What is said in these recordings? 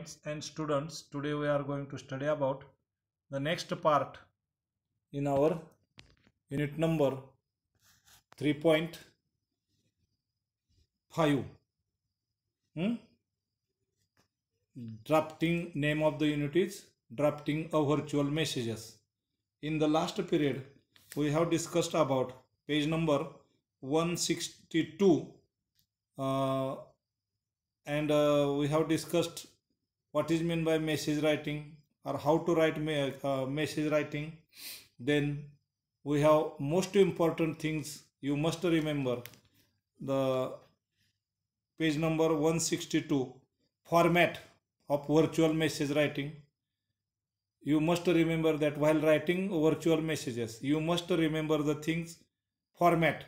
friends and students today we are going to study about the next part in our unit number 3.5 hmm? drafting name of the unit is drafting of virtual messages in the last period we have discussed about page number 162 uh, and uh, we have discussed what is meant by message writing or how to write me uh, message writing then we have most important things you must remember the page number 162 format of virtual message writing you must remember that while writing virtual messages you must remember the things format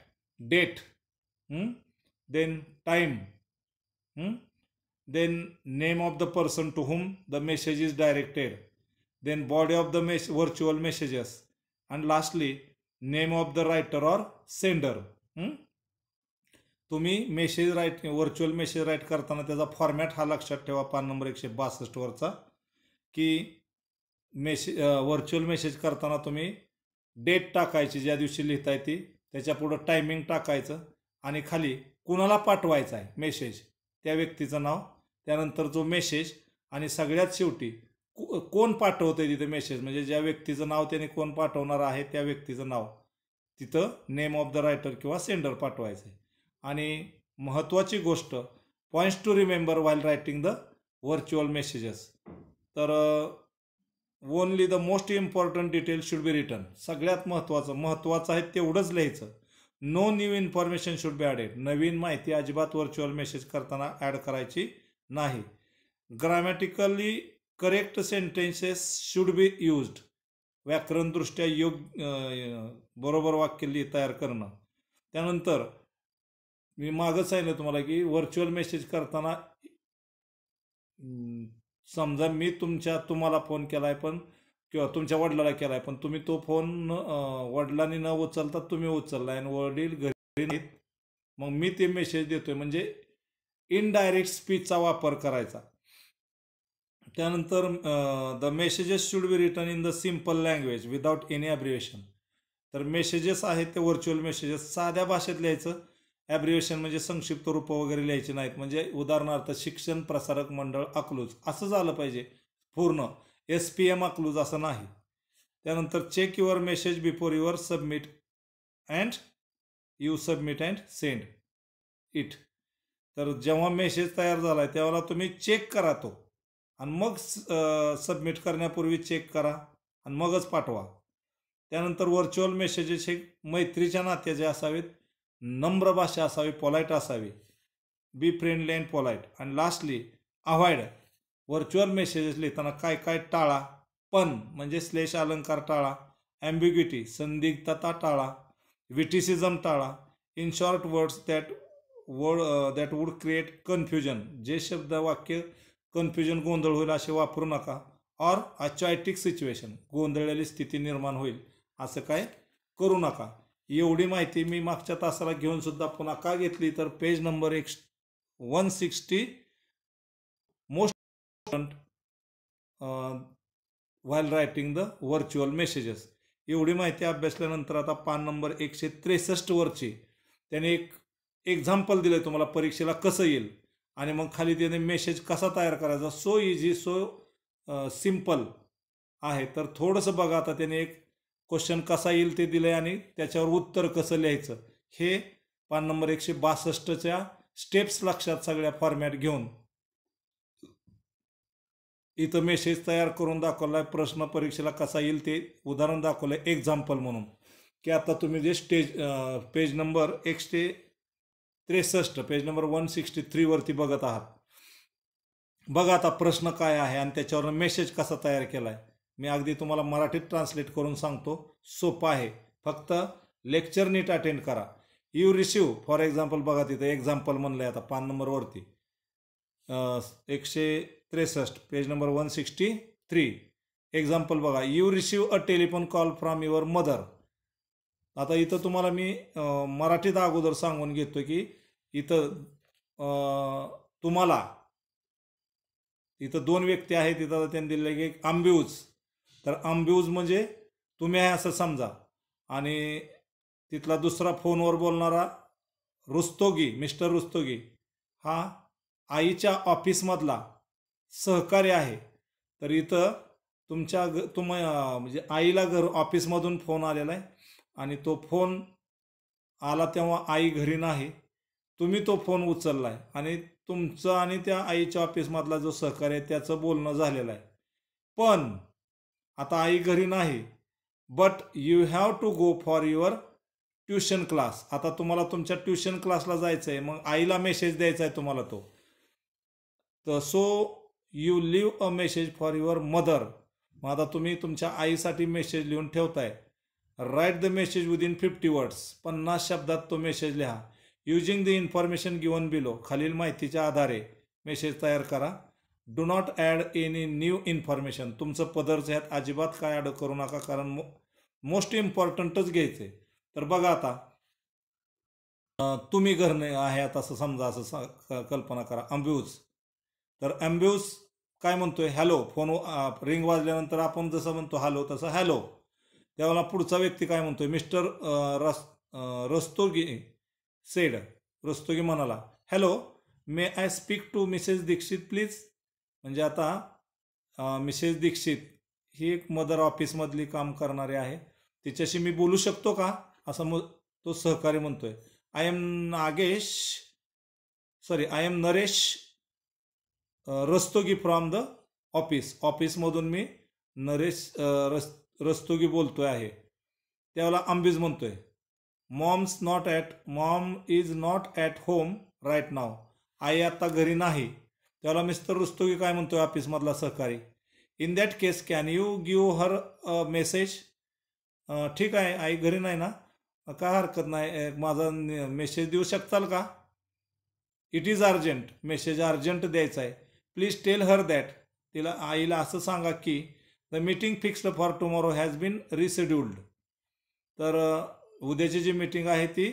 date hmm? then time hmm? Then name of the person to whom the message is directed then body of the mes virtual messages and lastly name of the writer or sender hmm? तुम्ही message write virtual message write करताना त्याचा format हा लक्षात ठेवा पान number एकशे बासष्टवरचा की मेसे व्हर्च्युअल मेसेज करताना तुम्ही डेट टाकायची ज्या दिवशी लिहिताय ती त्याच्यापुढं टायमिंग टाकायचं आणि खाली कुणाला पाठवायचं आहे मेसेज त्या व्यक्तीचं नाव त्यानंतर जो मेसेज आणि सगळ्यात शेवटी कोण पाठवतंय तिथं मेसेज म्हणजे ज्या व्यक्तीचं नाव त्याने कोण पाठवणार आहे त्या व्यक्तीचं नाव तिथं नेम ऑफ द रायटर किंवा सेंडर पाठवायचं आहे आणि महत्त्वाची गोष्ट points to remember while writing the virtual messages तर only the most important detail should be return सगळ्यात महत्त्वाचं महत्त्वाचं आहे तेवढंच लिहायचं no new information should be added नवीन माहिती अजिबात व्हर्च्युअल मेसेज करताना ॲड करायची नाही grammatically correct sentences should be used व्याकरणदृष्ट्या योग्य बरोबर वाक्य तयार करणं त्यानंतर मी मागं सांगितलं तुम्हाला की व्हर्च्युअल मेसेज करताना समजा मी तुमच्या तुम्हाला फोन केला आहे पण किंवा तुमच्या वडिलाला केला आहे पण तुम्ही तो फोन वडिलांनी न उचलता तुम्ही उचलला आणि वडील घरी नाहीत मग मी ते मेसेज देतोय म्हणजे इनडायरेक्ट स्पीचचा वापर करायचा त्यानंतर the messages should be return in the simple language without any abbreviation तर मेसेजेस आहेत ते व्हर्च्युअल मेसेजेस साध्या भाषेत लिहायचं ॲब्रिवेशन म्हणजे संक्षिप्त रूप वगैरे लिहायची नाहीत म्हणजे उदाहरणार्थ शिक्षण प्रसारक मंडळ अकलूज असं झालं पाहिजे पूर्ण एस पी एम अकलूज असं नाही त्यानंतर check your message before your submit and you submit and send it तर जेव्हा मेसेज तयार झाला आहे तेव्हाला तुम्ही चेक करा तो आणि मग सबमिट करण्यापूर्वी चेक करा आणि मगच पाठवा त्यानंतर व्हर्च्युअल मेसेजेस हे मैत्रीच्या नात्याचे असावेत नम्र भाषा असावी पॉलाईट असावी बी फ्रेंडली अँड पोलाईट आणि लास्टली अवॉइड व्हर्च्युअल मेसेजेस लिहिताना काय काय टाळा पण म्हणजे स्लेश अलंकार टाळा ॲम्बिग्युटी संदिग्धता टाळा विटिसिझम टाळा in short words that word that would create confusion जे शब्द वाक्य कन्फ्युजन गोंधळ होईल असे वापरू नका और अचॉयटिक सिच्युएशन गोंधळलेली स्थिती निर्माण होईल असं काय करू नका एवढी माहिती मी मागच्या तासाला घेऊनसुद्धा पुन्हा का घेतली तर पेज नंबर एक one sixty most while writing the virtual messages एवढी माहिती अभ्यासल्यानंतर आता पान नंबर एकशे त्रेसष्टवरची त्याने एक एक्झाम्पल दिलं आहे तुम्हाला परीक्षेला कसं येईल आणि मग खाली त्याने मेसेज कसा तयार करायचा सो इझी सो सिम्पल आहे तर थोडंसं बघा आता त्याने एक क्वेश्चन कसा येईल ते दिलं आहे आणि त्याच्यावर उत्तर कसं लिहायचं हे पान नंबर एकशे बासष्टच्या स्टेप्स लक्षात सगळ्या फॉर्मॅट घेऊन इथं मेसेज तयार करून दाखवला आहे प्रश्न परीक्षेला कसा येईल ते उदाहरण दाखवलं आहे एक्झाम्पल म्हणून की आता तुम्ही जे स्टेज पेज नंबर एकशे त्रेसष्ट पेज नंबर वन सिक्स्टी थ्रीवरती बघत आहात बघा आता प्रश्न काय आहे आणि त्याच्यावर मेसेज कसा तयार केला आहे मी अगदी तुम्हाला मराठीत ट्रान्सलेट करून सांगतो सोपं आहे फक्त लेक्चर नीट अटेंड करा यू रिसीव फॉर एक्झाम्पल बघा तिथं एक्झाम्पल म्हणलं आहे आता पान नंबरवरती एकशे त्रेसष्ट page number one sixty three example बघा you receive a telephone call from your mother आता इथं तुम्हाला मी मराठीत अगोदर सांगून घेतो की इथं तुम्हाला इथं दोन व्यक्ती आहेत तिथं त्यांनी दिले की एक आंब्यूज तर आंब्यूज म्हणजे तुम्ही आहे असं समजा आणि तिथला दुसरा फोनवर बोलणारा रुस्तोगी मिस्टर रुस्तोगी हा आईच्या ऑफिसमधला सहकारी आहे तर इथं तुमच्या ग तुम म्हणजे आईला घर ऑफिसमधून फोन आलेला आहे आणि तो फोन आला तेव्हा आई घरी नाही तुम्ही तो फोन उचलला आहे आणि तुमचं आणि त्या आईच्या ऑफिसमधला जो सहकार्य आहे त्याचं बोलणं झालेलं आहे पण आता आई घरी नाही but you have to go for your tuition class आता तुम्हाला तुमच्या ट्युशन क्लासला जायचं आहे मग आईला मेसेज द्यायचा आहे तुम्हाला तो तर so you leave a message for your mother मग आता तुम्ही तुमच्या आईसाठी मेसेज लिहून ठेवताय write the message within fifty words पन्नास शब्दात तो मेसेज लिहा using the information given below खालील माहितीच्या आधारे मेसेज तयार करा do not add any new information तुमचं जे ह्यात अजिबात काय ॲड करू नका कारण मो मोस्ट इम्पॉर्टंटच घ्यायचं तर बघा आता तुम्ही घर नाही आहात असं समजा असं कल्पना करा अम्ब्यूज तर अम्ब्यूज काय म्हणतोय हॅलो फोन रिंग वाजल्यानंतर आपण जसं म्हणतो हॅलो तसं हॅलो त्यावेळेला पुढचा व्यक्ती काय म्हणतोय मिस्टर रस रस्तोगी सेड रस्तोगी म्हणाला hello may I speak to Mrs Dikshit please म्हणजे आता मिसेस दीक्षित ही एक मदर ऑफिसमधली काम करणारी आहे तिच्याशी मी बोलू शकतो का असं मग तो सहकारी म्हणतोय I am Nagesh sorry I am Naresh Rastogi from the office ऑफिसमधून मी नरेश रस्त रस्तोगी बोलतोय आहे त्यावेळेला आंबीज म्हणतोय mom's not at mom is not at home right नाव आई आत्ता घरी नाही त्याला मिस्टर रुस्तोगी काय म्हणतोय ऑफिसमधला सहकारी in that case can you give her a message ठीक आहे आई घरी नाही ना काय हरकत नाही माझा मेसेज देऊ शकताल का it is urgent message urgent द्यायचा आहे प्लीज टेल हर दॅट तिला आईला असं सांगा की the meeting fixed for tomorrow has been rescheduled तर उद्याची जी मीटिंग आहे ती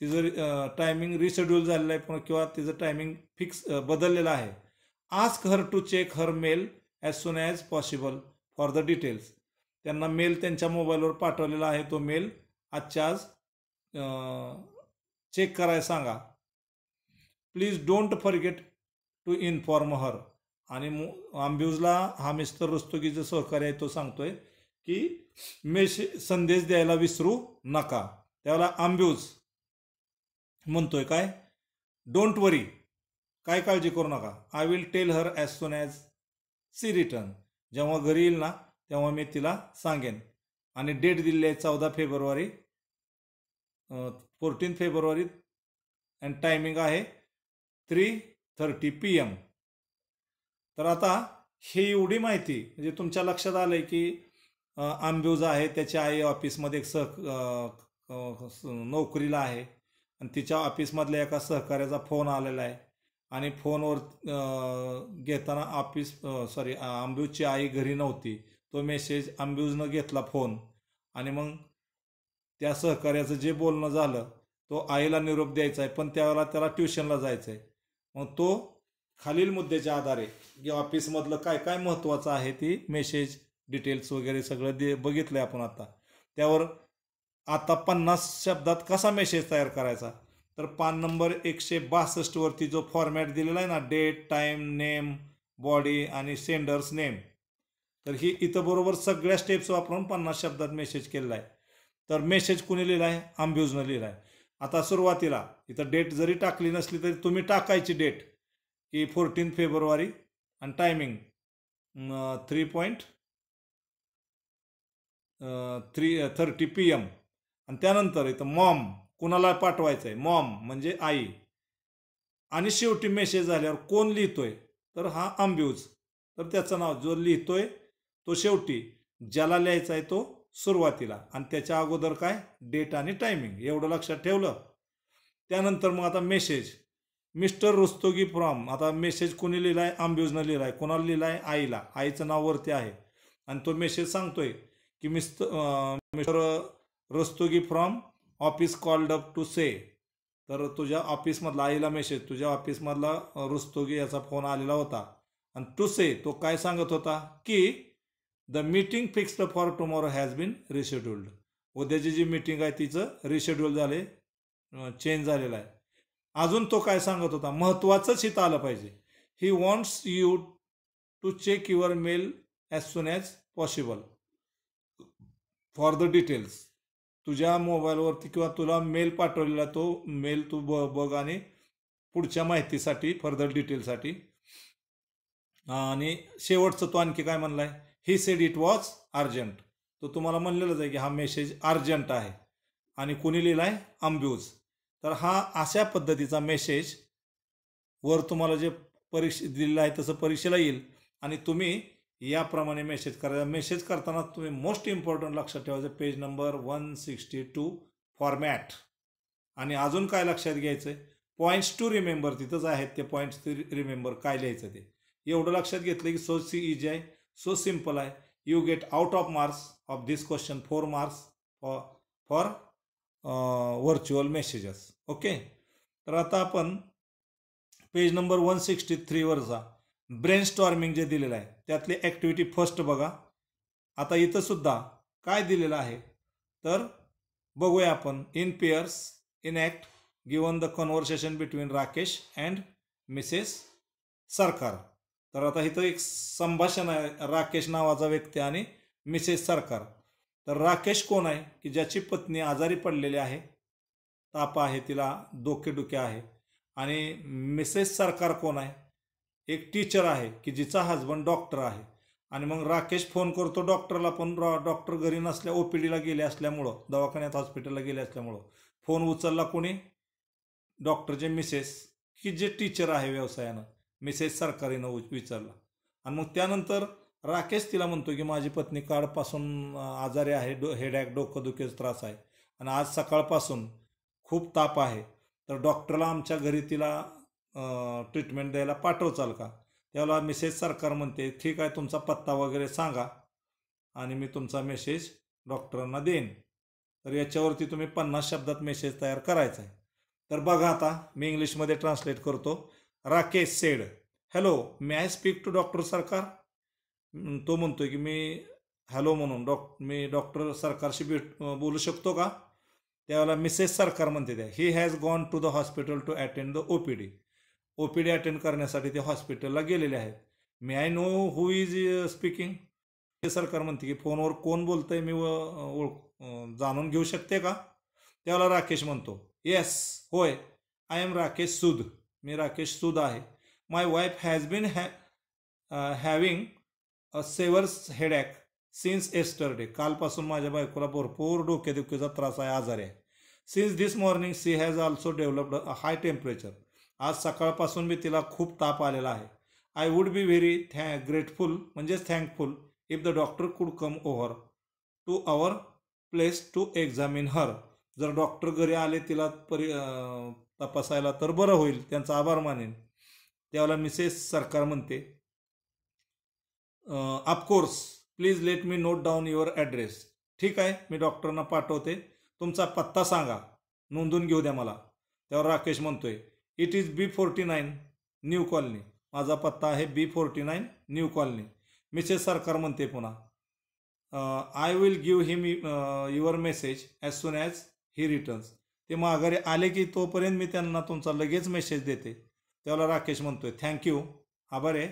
तिचं टायमिंग रिशेड्यूल झालेलं आहे पण किंवा तिचं टायमिंग फिक्स बदललेलं आहे ask her to check her mail as soon as possible for the details त्यांना मेल त्यांच्या मोबाईलवर पाठवलेला आहे तो मेल आजच्या आज चेक करायला सांगा please don't forget to inform her आणि आंब्यूजला हा मिस्टर रस्तोगीचं सहकार्य आहे तो सांगतोय की मेश संदेश द्यायला विसरू नका त्याला आंब्यूज म्हणतोय काय डोंट वरी काय काळजी करू नका I will tell her as soon as she return जेव्हा घरी येईल ना तेव्हा मी तिला सांगेन आणि डेट दिलेली आहे चौदा फेब्रुवारी फोर्टीन फेब्रुवारी अँड टायमिंग आहे थ्री थर्टी पी एम तर आता ही एवढी माहिती म्हणजे तुमच्या लक्षात आलं आहे की आंब्यूज आहे त्याची आई ऑफिसमध्ये एक सह नोकरीला आहे आणि तिच्या ऑफिसमधल्या एका सहकार्याचा फोन आलेला आहे आणि फोनवर घेताना ऑफिस सॉरी आंब्यूजची आई घरी नव्हती तो मेसेज आंब्यूजनं घेतला फोन आणि मग त्या सहकार्याचं जे बोलणं झालं तो आईला निरोप द्यायचा आहे पण त्यावेळेला त्याला ट्युशनला जायचं आहे मग तो खालील मुद्द्याच्या आधारे की ऑफिसमधलं काय काय महत्त्वाचं आहे ती मेसेज डिटेल्स वगैरे सगळं दे बघितलं आहे आपण आता त्यावर आता पन्नास शब्दात कसा मेसेज तयार करायचा तर पान नंबर एकशे बासष्टवरती जो फॉर्मॅट दिलेला आहे ना डेट टाईम नेम बॉडी आणि सेंडर्स नेम तर ही इथं बरोबर सगळ्या स्टेप्स वापरून पन्नास शब्दात मेसेज केलेला आहे तर मेसेज कुणी लिहिला आहे आंब्यूजनं लिहिला आहे आता सुरुवातीला इथं डेट जरी टाकली नसली तरी तुम्ही टाकायची डेट की फोर्टीन फेब्रुवारी आणि timing three point three thirty P M आणि त्यानंतर इथं मॉम कुणाला पाठवायचं आहे मॉम म्हणजे आई आणि शेवटी मेसेज झाल्यावर कोण लिहितोय तर हा आंब्यूज तर त्याचं नाव जो लिहितोय तो शेवटी ज्याला लिहायचा आहे तो सुरुवातीला आणि त्याच्या अगोदर काय डेट आणि टायमिंग एवढं लक्षात ठेवलं त्यानंतर मग आता मेसेज मिस्टर रुस्तोगी फ्रॉम आता मेसेज कोणी लिहिला आहे आंब्युजनं लिहिला आहे कोणाला लिहिला आहे आईला आईचं नाव वरती आहे आणि तो मेसेज सांगतोय की Mr Mr Rastogi from office called up to say तर तुझ्या ऑफिसमधला आईला मेसेज तुझ्या ऑफिसमधला रुस्तोगी याचा फोन आलेला होता आणि टू से तो काय सांगत होता की the meeting fixed for tomorrow has been rescheduled उद्याची जी मीटिंग आहे तिचं रिशेड्यूल झाले चेंज झालेलं आहे अजून तो काय सांगत होता महत्त्वाचंच हिथं आलं पाहिजे he wants you to check your mail as soon as possible for the details तुझ्या मोबाईलवरती किंवा तुला मेल पाठवलेला तो मेल तू ब बघ आणि पुढच्या माहितीसाठी फर्दर डिटेलसाठी आणि शेवटचं तो आणखी काय म्हणला आहे he said it was urgent तो तुम्हाला म्हणलेलंच आहे की हा मेसेज अर्जंट आहे आणि कोणी लिहिला आहे अंब्यूज तर हा अशा पद्धतीचा मेसेज वर तुम्हाला जे परीक्षे दिलेलं आहे तसं परीक्षेला येईल आणि तुम्ही याप्रमाणे मेसेज करायचा मेसेज करताना तुम्ही मोस्ट इम्पॉर्टंट लक्षात ठेवायचं page number one sixty two format आणि अजून काय लक्षात घ्यायचं पॉईंट्स टू रिमेंबर तिथंच आहेत ते पॉईंट्स टू रिमेंबर काय लिहायचं ते एवढं लक्षात घेतलं की सो सी इजी आहे सो सिम्पल आहे you get out of marks of this question four marks for for virtual messages okay तर आता आपण पेज नंबर वन सिक्स्टी थ्रीवरचा ब्रेन स्टॉर्मिंग जे दिलेलं आहे त्यातली ॲक्टिव्हिटी फर्स्ट बघा आता इथंसुद्धा काय दिलेलं आहे तर बघूया आपण in pairs enact given the conversation between Rakesh and Mrs Sarkar तर आता इथं एक संभाषण आहे राकेश नावाचा व्यक्ती आणि मिसेस सरकार तर राकेश कोण आहे की ज्याची पत्नी आजारी पडलेली आहे ताप आहे तिला डोकेडुके आहे आणि मिसेस सरकार कोण आहे एक टीचर आहे की जिचा हजबंड डॉक्टर आहे आणि मग राकेश फोन करतो डॉक्टरला पण डॉक्टर घरी नसल्या ओ पी डीला गेले असल्यामुळं दवाखान्यात हॉस्पिटलला गेले असल्यामुळं फोन उचलला कोणी डॉक्टरचे मिसेस की जे टीचर आहे व्यवसायानं मिसेस सरकारीनं उच विचारला आणि मग त्यानंतर राकेश तिला म्हणतो की माझी पत्नी काळपासून आजारी आहे डो हेडॅक दुखेच त्रास आहे आणि आज सकाळपासून खूप ताप आहे तर डॉक्टरला आमच्या घरी तिला ट्रीटमेंट द्यायला पाठवचाल का त्याला मेसेज सरकार म्हणते ठीक आहे तुमचा पत्ता वगैरे सांगा आणि मी तुमचा मेसेज डॉक्टरांना देईन तर याच्यावरती तुम्ही पन्नास शब्दात मेसेज तयार करायचा आहे तर बघा आता मी इंग्लिशमध्ये ट्रान्सलेट करतो Rakesh said hello may I speak to doctor Sarkar तो म्हणतो की मी हॅलो म्हणून डॉक् मी डॉक्टर सरकारशी भेट बोलू शकतो का त्यावेळेला मिसेस सरकार म्हणते त्या he has gone to the hospital to attend the OPD OPD attend करण्यासाठी ते हॉस्पिटलला गेलेले आहेत may I know who is speaking हे सरकार म्हणते की फोनवर कोण आहे मी ओळख जाणून घेऊ शकते का त्यावेळेला राकेश म्हणतो येस होय आय एम राकेश सुद मी राकेश सुद आहे my wife has been ha having a severe headache since yesterday कालपासून माझ्या बायकोला भरपूर डोकेदुखीचा त्रास आहे आजार आहे since this morning she has also developed a high temperature आज सकाळपासून मी तिला खूप ताप आलेला आहे आय वुड बी व्हेरी थँ ग्रेटफुल म्हणजेच thankful if the doctor could come over to our place to examine her जर डॉक्टर घरी आले तिला परि तपासायला तर बरं होईल त्यांचा आभार मानेन त्यावेळेला मिसेस सरकार म्हणते of course please let me note down your address ठीक आहे मी डॉक्टरना पाठवते तुमचा पत्ता सांगा नोंदून घेऊ द्या मला त्यावर राकेश म्हणतोय it is B forty nine new colony माझा पत्ता आहे B forty nine new colony Mrs Sarkar म्हणते पुन्हा I will give him your message as soon as he returns ते माघारी आले की तोपर्यंत मी त्यांना तुमचा लगेच मेसेज देते त्याला राकेश म्हणतोय थँक्यू आभार आहे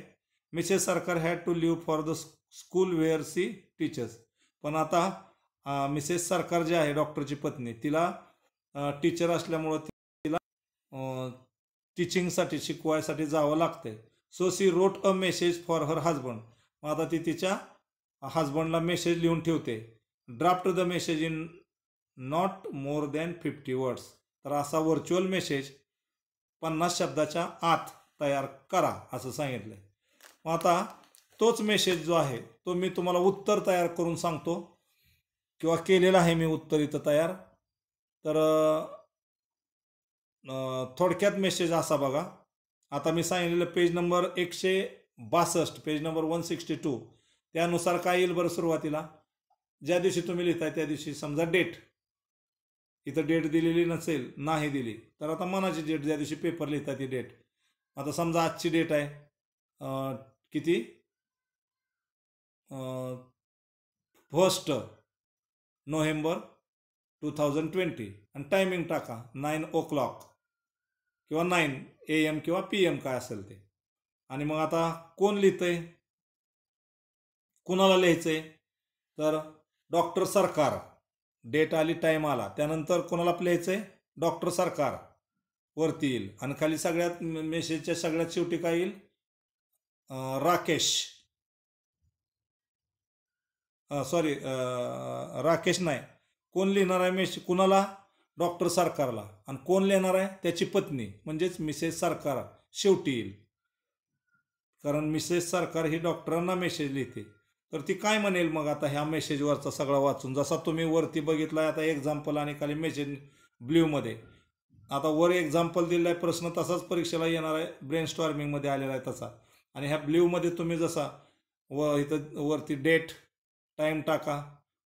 Mrs Sarkar had to leave for the school where she teachers पण आता मिसेस सरकार जे आहे डॉक्टरची पत्नी तिला टीचर असल्यामुळं तिला टीचिंगसाठी शिकवायसाठी जावं लागतंय so she wrote a message for her husband मग आता ती तिच्या हजबंडला मेसेज लिहून ठेवते draft the message in not more than fifty words तर असा व्हर्च्युअल मेसेज पन्नास शब्दाच्या आत तयार करा असं सांगितलं मग आता तोच मेसेज जो आहे तो मी तुम्हाला उत्तर तयार करून सांगतो किंवा केलेला आहे मी उत्तर इथं तयार तर थोडक्यात मेसेज असा बघा आता मी सांगलेलं पेज नंबर एकशे बासष्ट page number one sixty two त्यानुसार काय येईल बरं सुरुवातीला ज्या दिवशी तुम्ही लिहिताय त्या दिवशी समजा डेट इथं डेट दिलेली नसेल नाही दिली तर आता मनाची डेट ज्या दिवशी पेपर लिहिता ती डेट आता समजा आजची डेट आहे किती first November two thousand twenty आणि टायमिंग टाका नाईन ओ क्लॉक किंवा नाईन ए एम किंवा पी एम काय असेल ते आणि मग आता कोण आहे कुणाला लिहायचं आहे तर डॉक्टर सरकार डेट आली टाईम आला त्यानंतर कोणाला लिहायचं आहे डॉक्टर सरकार वरती येईल आणि खाली सगळ्यात मेसेजच्या सगळ्यात शेवटी काय येईल राकेश सॉरी राकेश नाही कोण लिहिणार आहे मेश कुणाला डॉक्टर सरकारला आणि कोण लिहिणार आहे त्याची पत्नी म्हणजेच मिसेस सरकार शेवटी येईल कारण मिसेस सरकार ही डॉक्टरांना मेसेज लिहिते तर ती काय म्हणेल मग आता ह्या मेसेजवरचा सगळा वाचून जसा तुम्ही वरती बघितला आता एक्झाम्पल आणि खाली मेसेज ब्ल्यूमध्ये आता वर एक्झाम्पल दिलेला आहे प्रश्न तसाच परीक्षेला येणार आहे ब्रेन स्टॉर्मिंगमध्ये आलेला आहे तसा आणि ह्या ब्ल्यूमध्ये तुम्ही जसा व इथं वरती डेट टाईम टाका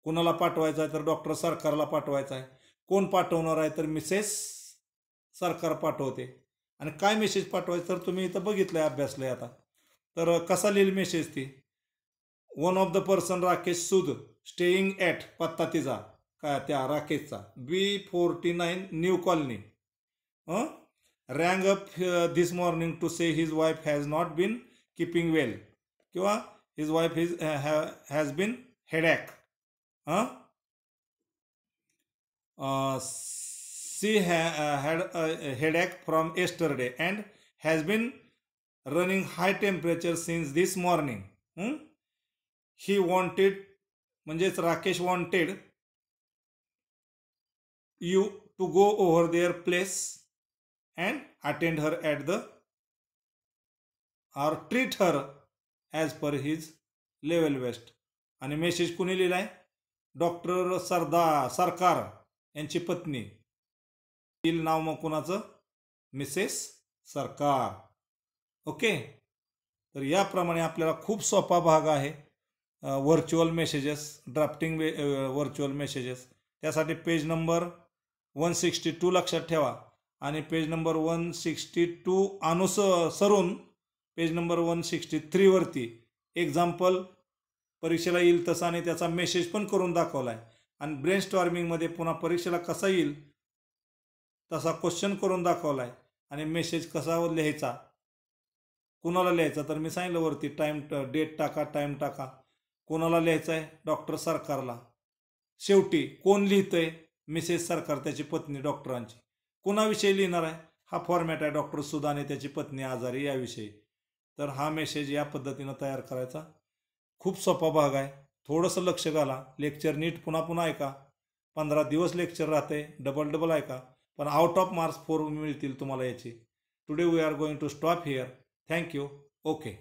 कोणाला पाठवायचा आहे तर डॉक्टर सरकारला पाठवायचा आहे कोण पाठवणार आहे तर मिसेस सरकार पाठवते आणि काय मेसेज पाठवायचं तर तुम्ही इथं बघितलं आहे अभ्यासलं आता तर कसा लिहिल मेसेज ती one of the person Rakesh Sood staying at पत्ता तिचा काय त्या राकेशचा B forty nine new colony rang up this morning to say his wife has not been keeping well किंवा his wife his has been headache. Huh? Uh, she ha uh, had a headache from yesterday and has been running high temperature since this morning. Hmm? He wanted, Manjesh Rakesh wanted you to go over their place and attend her at the or treat her as per his level best. आणि message कोणी लिहिला आहे doctor सरदा सरकार यांची पत्नी तील नाव मग कोणाचं मिसेस सरकार ओके तर याप्रमाणे आपल्याला खूप सोपा भाग आहे virtual messages drafting way virtual messages त्यासाठी page number one sixty two लक्षात ठेवा आणि page number one sixty two अनुस सरून पेज नंबर वन सिक्स्टी थ्रीवरती एक्झाम्पल परीक्षेला येईल तसा आणि त्याचा मेसेज पण करून दाखवला आहे आणि ब्रेन स्टॉर्मिंगमध्ये पुन्हा परीक्षेला कसा येईल तसा क्वेश्चन करून दाखवला आहे आणि मेसेज कसा लिहायचा कुणाला लिहायचा तर मी सांगितलं वरती टाईम डेट टाका टाईम टाका कोणाला लिहायचं आहे डॉक्टर सरकारला शेवटी कोण लिहितं आहे मिसेस सरकार त्याची पत्नी डॉक्टरांची कोणाविषयी लिहिणार आहे हा फॉर्मॅट आहे डॉक्टर सुदाने त्याची पत्नी आजारी याविषयी तर हा मेसेज या पद्धतीनं तयार करायचा खूप सोपा भाग आहे थोडंसं लक्ष घाला लेक्चर नीट पुन्हा पुन्हा ऐका पंधरा दिवस लेक्चर राहते डबल डबल ऐका पण आउट ऑफ मार्क्स फोर मिळतील तुम्हाला याची today we are going to stop here thank you okay